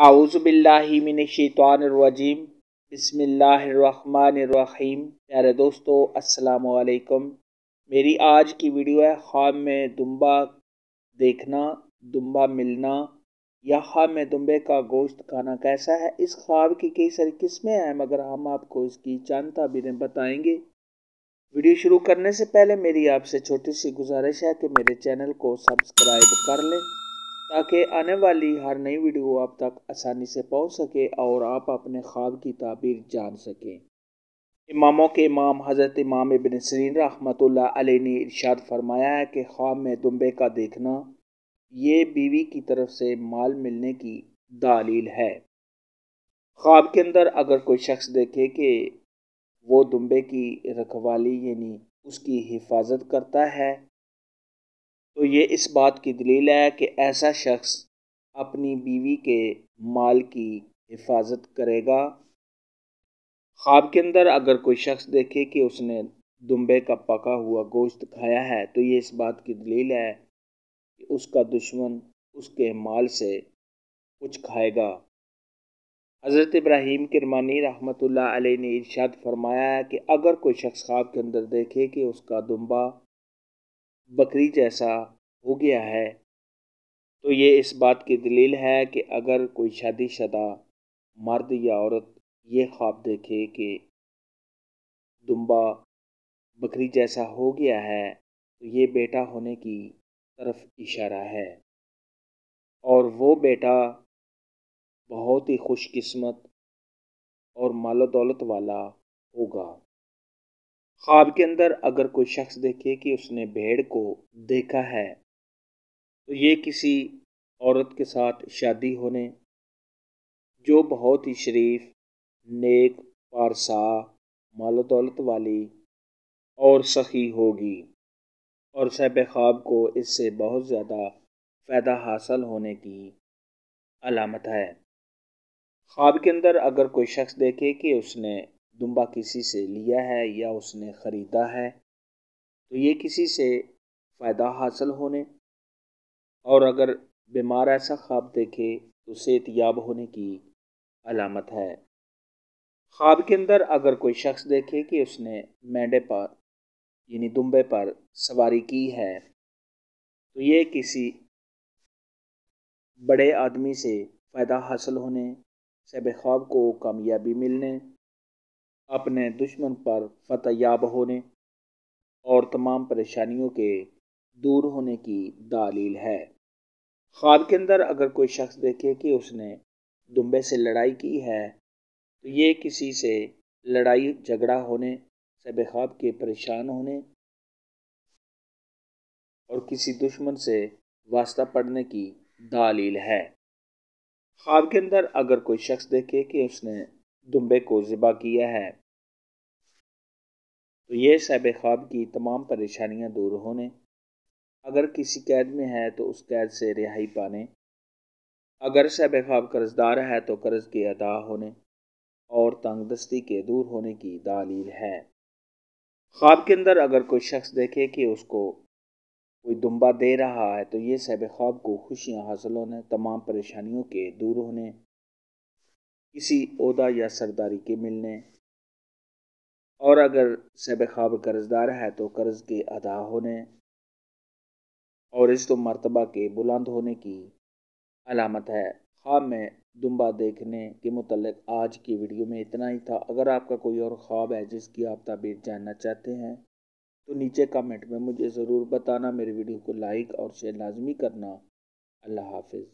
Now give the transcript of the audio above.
आउज़बिल्लिमिनशैतवानरवजीम बसमीम प्यारे दोस्तों अस्सलाम वालेकुम मेरी आज की वीडियो है ख़्वाब में दुम्बा देखना दुम्बा मिलना या ख़्वाब में दुम्बे का गोश्त खाना कैसा है इस ख्वाब की कई सारी किस्में हैं मगर हम आपको इसकी चंद तबीरें बताएंगे वीडियो शुरू करने से पहले मेरी आपसे छोटी सी गुजारिश है कि मेरे चैनल को सब्सक्राइब कर लें ताकि आने वाली हर नई वीडियो आप तक आसानी से पहुंच सके और आप अपने ख्वाब की ताबीर जान सकें इमामों के इमाम हज़रत इमाम इबन सरीन रहमत ने इरशाद फरमाया है कि ख्वाब में दुम्बे का देखना ये बीवी की तरफ से माल मिलने की दालील है ख्वाब के अंदर अगर कोई शख्स देखे कि वो दुम्बे की रखवाली यानी उसकी हिफाजत करता है तो ये इस बात की दलील है कि ऐसा शख्स अपनी बीवी के माल की हिफाजत करेगा ख्वाब के अंदर अगर कोई शख्स देखे कि उसने दुम्बे का पका हुआ गोश्त खाया है तो ये इस बात की दलील है कि उसका दुश्मन उसके माल से कुछ खाएगा हज़रत इब्राहिम किरमानी रहमत ने इर्शाद फरमाया है कि अगर कोई शख्स ख्वाब के अंदर देखे कि उसका दुम्बा बकरी जैसा हो गया है तो ये इस बात की दलील है कि अगर कोई शादीशुदा मर्द या औरत ये ख्वाब देखे कि दुम्बा बकरी जैसा हो गया है तो ये बेटा होने की तरफ इशारा है और वो बेटा बहुत ही खुशकस्मत और मालो दौलत वाला होगा ख्वाब के अंदर अगर कोई शख्स देखे कि उसने भेड़ को देखा है तो ये किसी औरत के साथ शादी होने जो बहुत ही शरीफ नेक पारसा माल दौलत वाली और सखी होगी और सैब ख्वाब को इससे बहुत ज़्यादा फ़ायदा हासिल होने की अलामत है ख्वाब के अंदर अगर कोई शख्स देखे कि उसने दुम्बा किसी से लिया है या उसने ख़रीदा है तो ये किसी से फ़ायदा हासिल होने और अगर बीमार ऐसा ख्वाब देखे तो सेहत याब होने की अलामत है ख्वाब के अंदर अगर कोई शख्स देखे कि उसने मैंडे पर यानी दुम्बे पर सवारी की है तो ये किसी बड़े आदमी से फ़ायदा हासिल होने शब ख्वाब को कामयाबी मिलने अपने दुश्मन पर याब होने और तमाम परेशानियों के दूर होने की दलील है ख्वाब के अंदर अगर कोई शख्स देखे कि उसने दुम्बे से लड़ाई की है तो ये किसी से लड़ाई झगड़ा होने से ख्वाब के परेशान होने और किसी दुश्मन से वास्ता पड़ने की दालील है ख्वाब के अंदर अगर कोई शख्स देखे कि उसने दुम्बे को ज़िबा किया है तो ये सैब ख्वाब की तमाम परेशानियां दूर होने अगर किसी कैद में है तो उस कैद से रिहाई पाने अगर शब खाब कर्जदार है तो कर्ज के अदा होने और तंगदस्ती के दूर होने की दालील है ख्वाब के अंदर अगर कोई शख्स देखे कि उसको कोई दुम्बा दे रहा है तो ये सैब ख्वाब को खुशियाँ हासिल होने तमाम परेशानियों के दूर होने किसी अहदा या सरदारी के मिलने और अगर सैब ख्वाब कर्जदार है तो कर्ज के अदा होने और इस तो मरतबा के बुलंद होने की अलामत है ख्वाब में दुम्बा देखने के मतलब आज की वीडियो में इतना ही था अगर आपका कोई और ख्वाब है जिसकी आप तबीर जानना चाहते हैं तो नीचे कमेंट में मुझे ज़रूर बताना मेरी वीडियो को लाइक और शेयर लाजमी करना अल्लाह हाफिज़